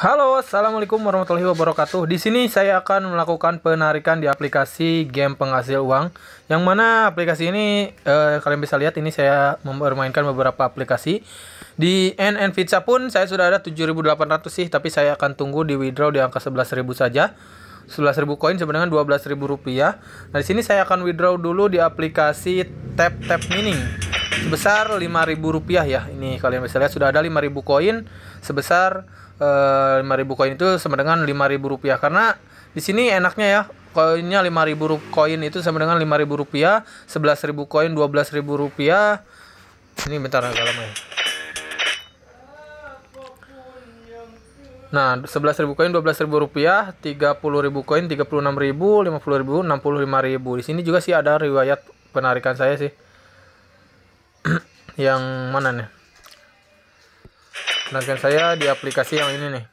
Halo, assalamualaikum warahmatullahi wabarakatuh. Di sini saya akan melakukan penarikan di aplikasi game penghasil uang, yang mana aplikasi ini eh, kalian bisa lihat ini saya memainkan beberapa aplikasi. Di NN Pizza pun saya sudah ada 7.800 sih, tapi saya akan tunggu di withdraw di angka 11.000 saja. 11.000 koin sebenarnya 12.000 rupiah. Nah di sini saya akan withdraw dulu di aplikasi Tap Tap Mining sebesar rp rupiah ya. Ini kalian bisa lihat sudah ada 5.000 koin sebesar eh, 5.000 koin itu sama dengan rp rupiah karena di sini enaknya ya koinnya 5.000 koin itu sama dengan rp rupiah 11.000 koin rp rupiah Ini bentar agak lama ya. Nah, 11.000 koin 12.000 rupiah, 30.000 koin 36.000, 50.000, 65.000. Di sini juga sih ada riwayat penarikan saya sih yang mana nih sedangkan saya di aplikasi yang ini nih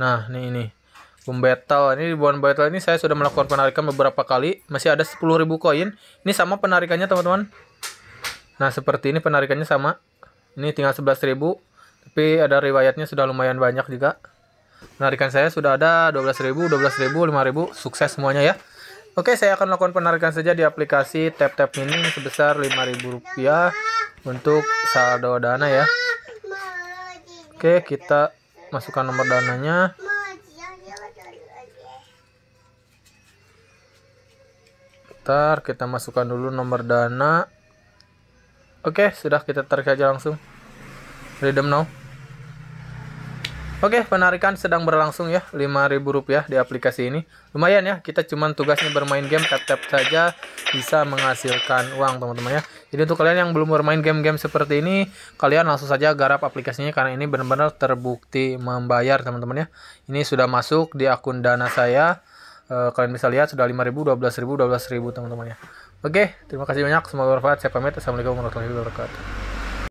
nah ini ini Bone Battle. Ini di Bone Battle ini saya sudah melakukan penarikan beberapa kali. Masih ada 10.000 koin. Ini sama penarikannya teman-teman. Nah seperti ini penarikannya sama. Ini tinggal 11.000. Tapi ada riwayatnya sudah lumayan banyak juga. Penarikan saya sudah ada 12.000, 12.000, 5.000. Sukses semuanya ya. Oke saya akan melakukan penarikan saja di aplikasi tap-tap mini sebesar rp rupiah untuk saldo dana ya oke kita masukkan nomor dananya ntar kita masukkan dulu nomor dana oke sudah kita tarik aja langsung redeem now Oke, penarikan sedang berlangsung ya, rp rupiah di aplikasi ini. Lumayan ya, kita cuman tugasnya bermain game tap-tap saja bisa menghasilkan uang, teman-teman ya. Jadi untuk kalian yang belum bermain game-game seperti ini, kalian langsung saja garap aplikasinya karena ini benar-benar terbukti membayar, teman-teman ya. Ini sudah masuk di akun Dana saya. E, kalian bisa lihat sudah 5.000, 12.000, 12.000, teman-teman ya. Oke, terima kasih banyak. Semoga bermanfaat. Saya pamit. Assalamualaikum warahmatullahi wabarakatuh.